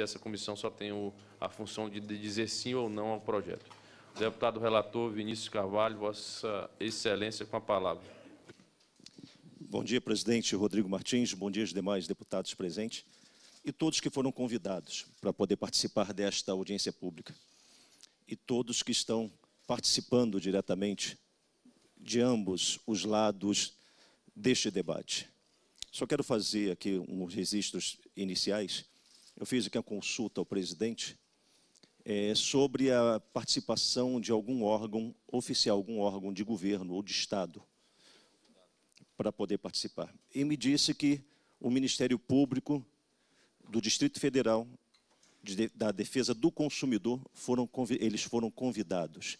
se essa comissão só tem o, a função de, de dizer sim ou não ao projeto. Deputado relator Vinícius Carvalho, Vossa Excelência, com a palavra. Bom dia, presidente Rodrigo Martins, bom dia aos demais deputados presentes e todos que foram convidados para poder participar desta audiência pública e todos que estão participando diretamente de ambos os lados deste debate. Só quero fazer aqui uns registros iniciais eu fiz aqui uma consulta ao presidente é, sobre a participação de algum órgão oficial, algum órgão de governo ou de Estado para poder participar. E me disse que o Ministério Público do Distrito Federal de, da Defesa do Consumidor foram eles foram convidados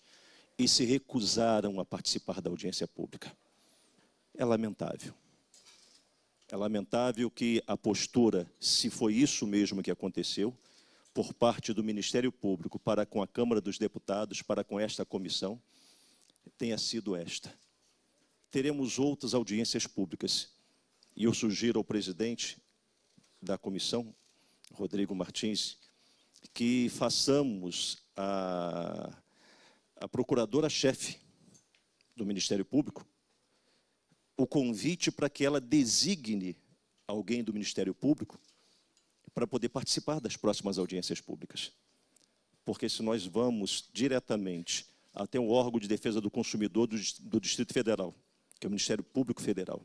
e se recusaram a participar da audiência pública. É lamentável. É lamentável que a postura, se foi isso mesmo que aconteceu, por parte do Ministério Público para com a Câmara dos Deputados, para com esta comissão, tenha sido esta. Teremos outras audiências públicas. E eu sugiro ao presidente da comissão, Rodrigo Martins, que façamos a, a procuradora-chefe do Ministério Público, o convite para que ela designe alguém do Ministério Público para poder participar das próximas audiências públicas. Porque se nós vamos diretamente até o órgão de defesa do consumidor do, do Distrito Federal, que é o Ministério Público Federal,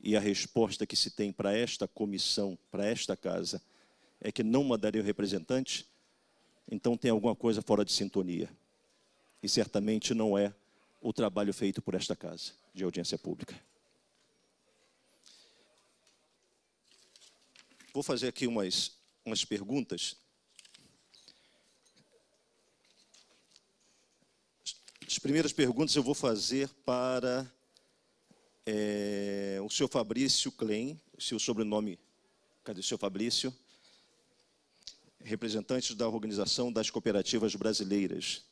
e a resposta que se tem para esta comissão, para esta casa, é que não mandaria o representante, então tem alguma coisa fora de sintonia. E certamente não é o trabalho feito por esta casa de audiência pública. Vou fazer aqui umas, umas perguntas. As primeiras perguntas eu vou fazer para é, o senhor Fabrício Klein, seu sobrenome, cadê o senhor Fabrício? Representante da Organização das Cooperativas Brasileiras.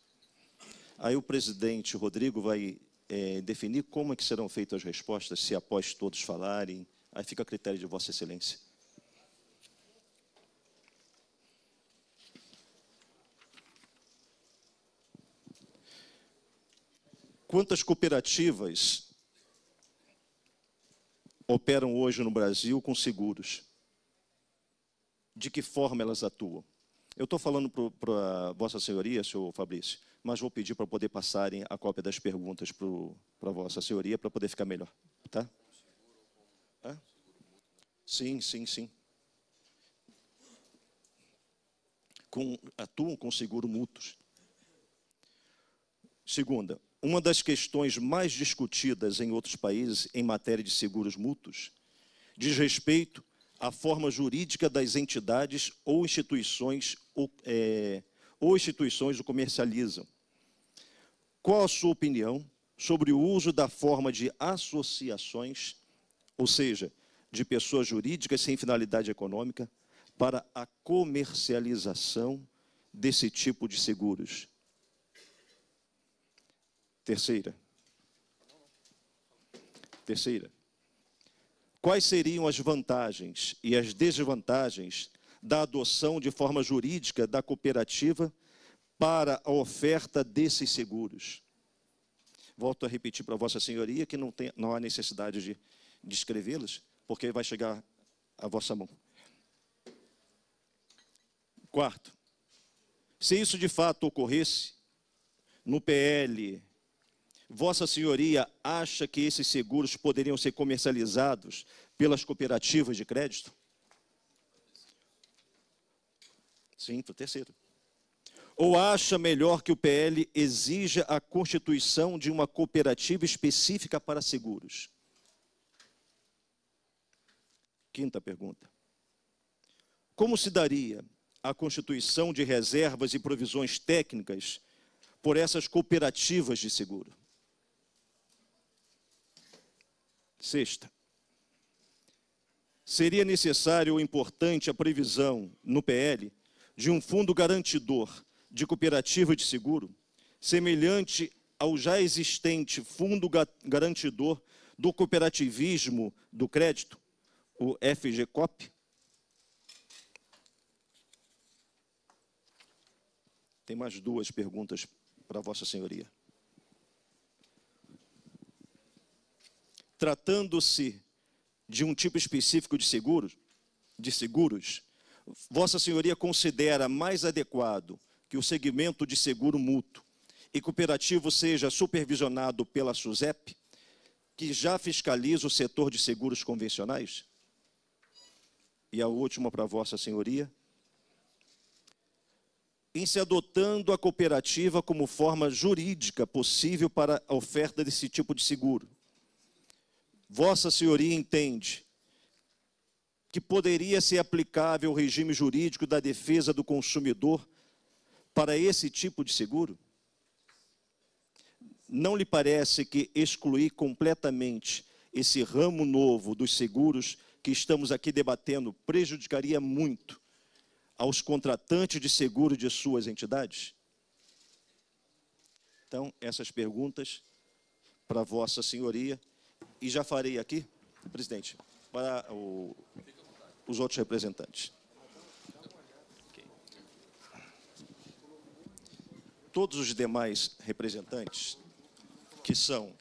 Aí o presidente Rodrigo vai é, definir como é que serão feitas as respostas, se após todos falarem, aí fica a critério de Vossa Excelência. Quantas cooperativas operam hoje no Brasil com seguros? De que forma elas atuam? Eu estou falando para Vossa Senhoria, senhor Fabrício, mas vou pedir para poder passarem a cópia das perguntas para Vossa Senhoria para poder ficar melhor. Tá? Sim, sim, sim. Com, atuam com seguro mútuos. Segunda, uma das questões mais discutidas em outros países em matéria de seguros mútuos diz respeito à forma jurídica das entidades ou instituições ou, é, ou instituições o comercializam. Qual a sua opinião sobre o uso da forma de associações, ou seja, de pessoas jurídicas sem finalidade econômica, para a comercialização desse tipo de seguros? Terceira. Terceira. Quais seriam as vantagens e as desvantagens da adoção de forma jurídica da cooperativa para a oferta desses seguros? Volto a repetir para Vossa Senhoria que não, tem, não há necessidade de descrevê-las, porque vai chegar à vossa mão. Quarto, se isso de fato ocorresse, no PL Vossa Senhoria acha que esses seguros poderiam ser comercializados pelas cooperativas de crédito? Sim, para o terceiro. Ou acha melhor que o PL exija a constituição de uma cooperativa específica para seguros? Quinta pergunta. Como se daria a constituição de reservas e provisões técnicas por essas cooperativas de seguro? Sexta, seria necessário ou importante a previsão no PL de um fundo garantidor de cooperativa de seguro, semelhante ao já existente fundo garantidor do cooperativismo do crédito, o FGCOP? Tem mais duas perguntas para Vossa Senhoria. tratando-se de um tipo específico de seguros, de seguros, Vossa Senhoria considera mais adequado que o segmento de seguro mútuo e cooperativo seja supervisionado pela SUSEP, que já fiscaliza o setor de seguros convencionais? E a última para Vossa Senhoria. Em se adotando a cooperativa como forma jurídica possível para a oferta desse tipo de seguro, Vossa Senhoria entende que poderia ser aplicável o regime jurídico da defesa do consumidor para esse tipo de seguro? Não lhe parece que excluir completamente esse ramo novo dos seguros que estamos aqui debatendo prejudicaria muito aos contratantes de seguro de suas entidades? Então, essas perguntas para Vossa Senhoria e já farei aqui, presidente, para o, os outros representantes. Todos os demais representantes, que são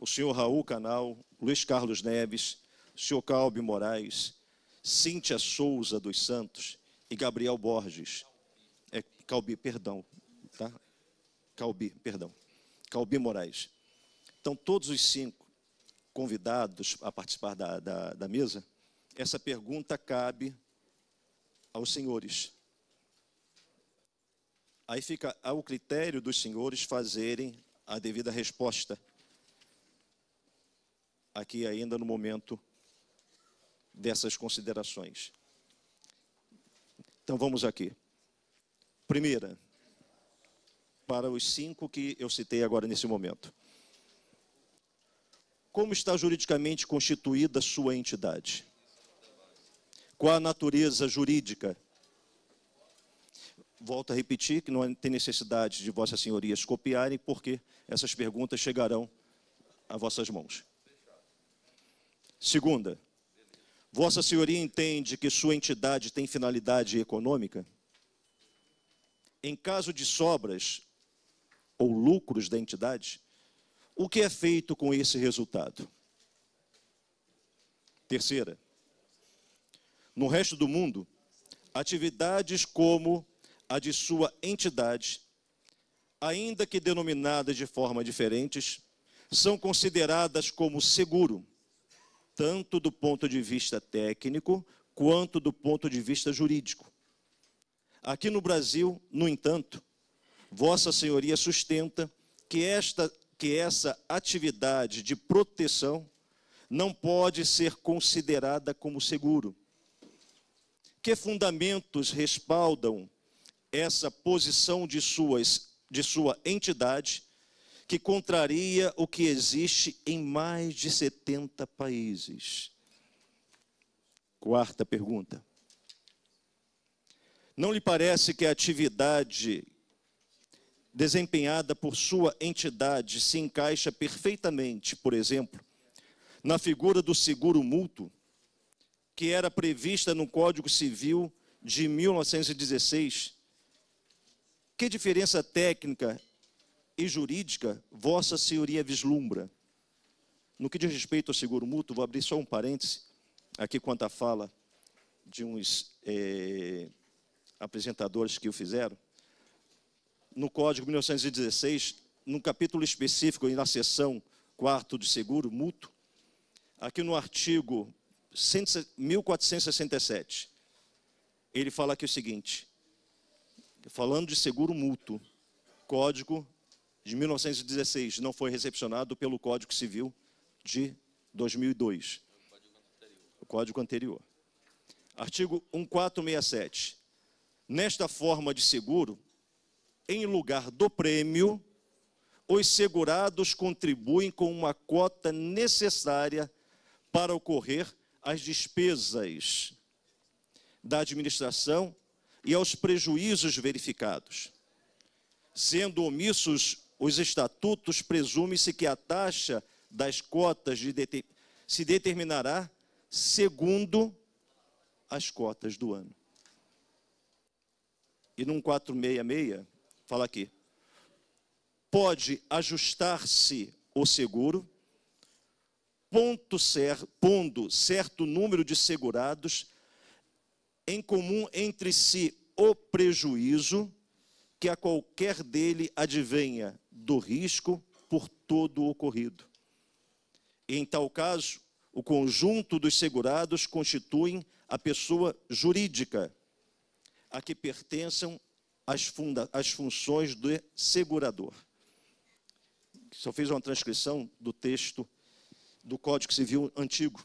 o senhor Raul Canal, Luiz Carlos Neves, o senhor Calbi Moraes, Cíntia Souza dos Santos e Gabriel Borges. É, Calbi, perdão. Tá? Calbi, perdão. Calbi Moraes. Então, todos os cinco convidados a participar da, da, da mesa, essa pergunta cabe aos senhores. Aí fica ao critério dos senhores fazerem a devida resposta. Aqui ainda no momento dessas considerações. Então vamos aqui. Primeira, para os cinco que eu citei agora nesse momento. Como está juridicamente constituída sua entidade? Qual a natureza jurídica? Volto a repetir que não tem necessidade de vossas senhorias copiarem, porque essas perguntas chegarão a vossas mãos. Segunda, Vossa Senhoria entende que sua entidade tem finalidade econômica? Em caso de sobras ou lucros da entidade, o que é feito com esse resultado? Terceira, no resto do mundo, atividades como a de sua entidade, ainda que denominadas de forma diferentes, são consideradas como seguro, tanto do ponto de vista técnico quanto do ponto de vista jurídico. Aqui no Brasil, no entanto, Vossa Senhoria sustenta que esta que essa atividade de proteção não pode ser considerada como seguro. Que fundamentos respaldam essa posição de, suas, de sua entidade, que contraria o que existe em mais de 70 países? Quarta pergunta. Não lhe parece que a atividade desempenhada por sua entidade se encaixa perfeitamente, por exemplo, na figura do seguro mútuo, que era prevista no Código Civil de 1916, que diferença técnica e jurídica Vossa Senhoria vislumbra? No que diz respeito ao seguro mútuo, vou abrir só um parêntese aqui quanto à fala de uns é, apresentadores que o fizeram no Código 1916, num capítulo específico e na seção quarto de seguro mútuo, aqui no artigo 1467, ele fala aqui o seguinte, falando de seguro mútuo, Código de 1916 não foi recepcionado pelo Código Civil de 2002. O Código anterior. Artigo 1467. Nesta forma de seguro, em lugar do prêmio, os segurados contribuem com uma cota necessária para ocorrer as despesas da administração e aos prejuízos verificados. Sendo omissos os estatutos, presume-se que a taxa das cotas de se determinará segundo as cotas do ano. E num 466, falar aqui. Pode ajustar-se o seguro, cer, pondo certo número de segurados em comum entre si o prejuízo que a qualquer dele advenha do risco por todo o ocorrido. Em tal caso, o conjunto dos segurados constituem a pessoa jurídica a que pertençam as, funda, as funções do segurador. Só fiz uma transcrição do texto do Código Civil antigo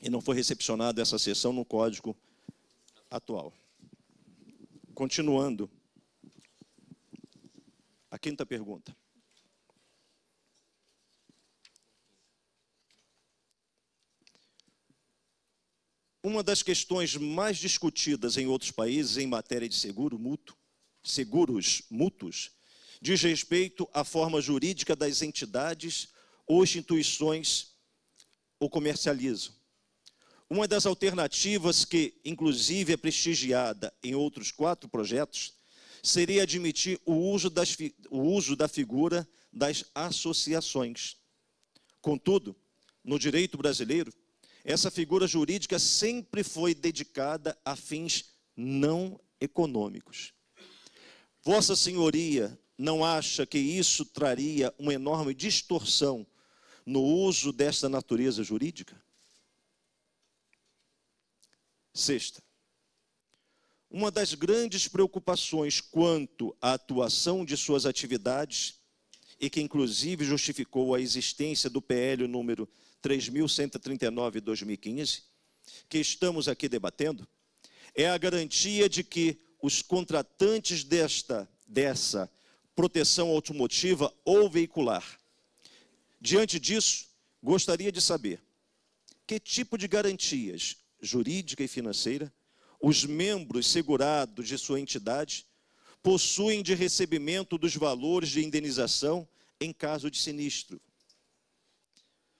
e não foi recepcionado essa sessão no Código atual. Continuando, a quinta pergunta. Uma das questões mais discutidas em outros países em matéria de seguro mútuo, seguros mútuos diz respeito à forma jurídica das entidades ou instituições ou comercializam. Uma das alternativas que, inclusive, é prestigiada em outros quatro projetos seria admitir o uso, das, o uso da figura das associações. Contudo, no direito brasileiro, essa figura jurídica sempre foi dedicada a fins não econômicos. Vossa Senhoria não acha que isso traria uma enorme distorção no uso desta natureza jurídica? Sexta, uma das grandes preocupações quanto à atuação de suas atividades e que inclusive justificou a existência do PL número 3139/2015, que estamos aqui debatendo, é a garantia de que os contratantes desta dessa proteção automotiva ou veicular. Diante disso, gostaria de saber que tipo de garantias jurídica e financeira os membros segurados de sua entidade possuem de recebimento dos valores de indenização em caso de sinistro.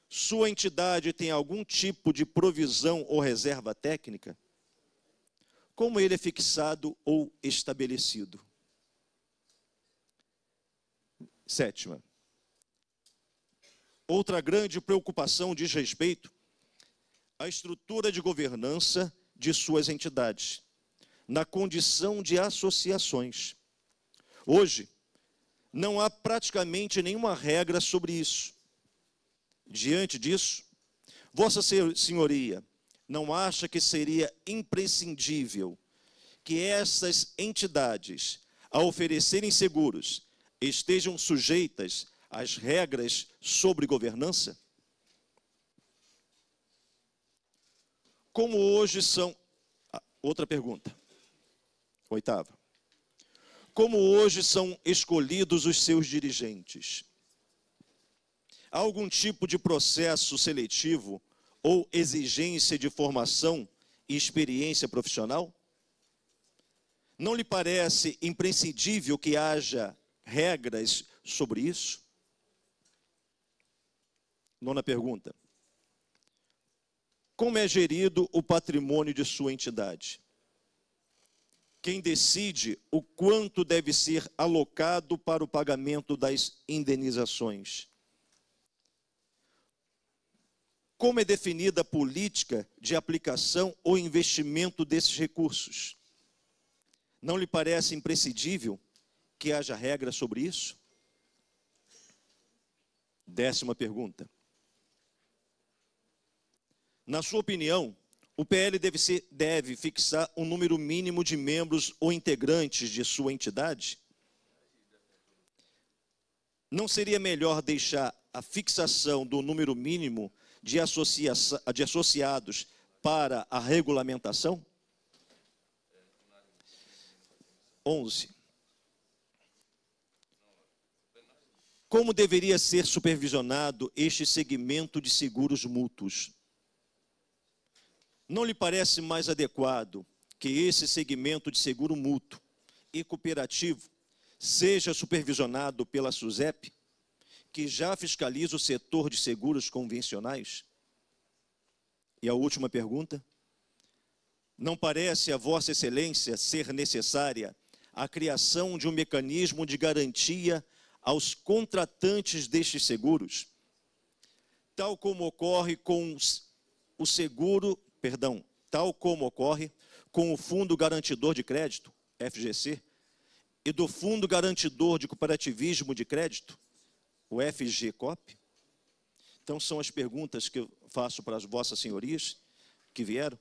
Sua entidade tem algum tipo de provisão ou reserva técnica? Como ele é fixado ou estabelecido? Sétima. Outra grande preocupação diz respeito à estrutura de governança de suas entidades na condição de associações. Hoje, não há praticamente nenhuma regra sobre isso. Diante disso, Vossa Senhoria não acha que seria imprescindível que essas entidades, a oferecerem seguros, estejam sujeitas às regras sobre governança? Como hoje são. Ah, outra pergunta. Oitava. Como hoje são escolhidos os seus dirigentes? Há algum tipo de processo seletivo ou exigência de formação e experiência profissional? Não lhe parece imprescindível que haja regras sobre isso? Nona pergunta. Como é gerido o patrimônio de sua entidade? quem decide o quanto deve ser alocado para o pagamento das indenizações. Como é definida a política de aplicação ou investimento desses recursos? Não lhe parece imprescindível que haja regra sobre isso? Décima pergunta. Na sua opinião, o PL deve, ser, deve fixar um número mínimo de membros ou integrantes de sua entidade? Não seria melhor deixar a fixação do número mínimo de, de associados para a regulamentação? 11. Como deveria ser supervisionado este segmento de seguros mútuos? Não lhe parece mais adequado que esse segmento de seguro mútuo e cooperativo seja supervisionado pela SUSEP, que já fiscaliza o setor de seguros convencionais? E a última pergunta? Não parece a Vossa Excelência ser necessária a criação de um mecanismo de garantia aos contratantes destes seguros, tal como ocorre com o seguro perdão, tal como ocorre com o Fundo Garantidor de Crédito, FGC, e do Fundo Garantidor de Cooperativismo de Crédito, o FGCOP? Então, são as perguntas que eu faço para as vossas senhorias que vieram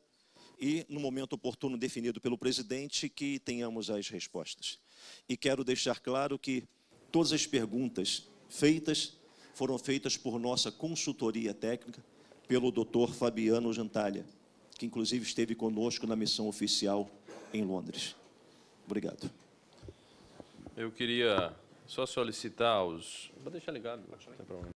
e, no momento oportuno definido pelo presidente, que tenhamos as respostas. E quero deixar claro que todas as perguntas feitas foram feitas por nossa consultoria técnica, pelo doutor Fabiano Jantalha, que inclusive esteve conosco na missão oficial em Londres. Obrigado. Eu queria só solicitar os. Vou deixar ligado, não tem problema.